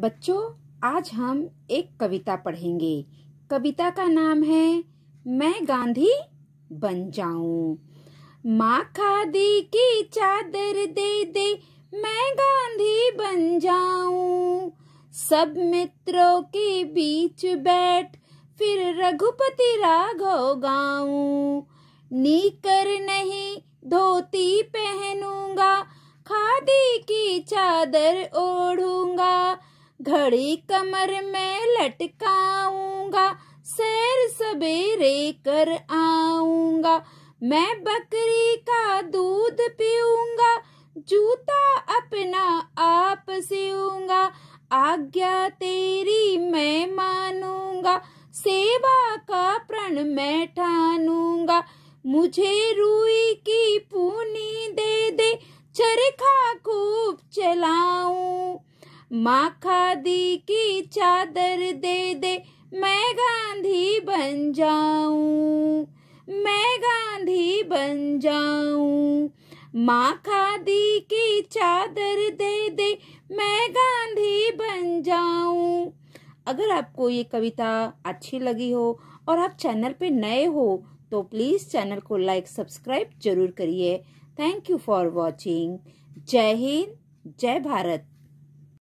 बच्चों आज हम एक कविता पढ़ेंगे कविता का नाम है मैं गांधी बन जाऊं माँ खादी की चादर दे दे मैं गांधी बन जाऊं सब मित्रों के बीच बैठ फिर रघुपति राघव गाऊं नीकर नहीं धोती पहनूंगा खादी की चादर ओढ़ू घड़ी कमर में लटकाऊंगा सैर सवेरे कर आऊंगा मैं बकरी का दूध पीऊंगा जूता अपना आप सीऊंगा आज्ञा तेरी मैं मानूंगा सेवा का प्रण मैं ठानूंगा मुझे रूई की पूनी दे दे चरखा खूब चलाऊं माँ खादी की चादर दे दे मैं गांधी बन जाऊं मैं गांधी बन जाऊं माँ खादी की चादर दे दे मैं गांधी बन जाऊं अगर आपको ये कविता अच्छी लगी हो और आप चैनल पे नए हो तो प्लीज़ चैनल को लाइक सब्सक्राइब जरूर करिए थैंक यू फॉर वॉचिंग जय हिंद जय भारत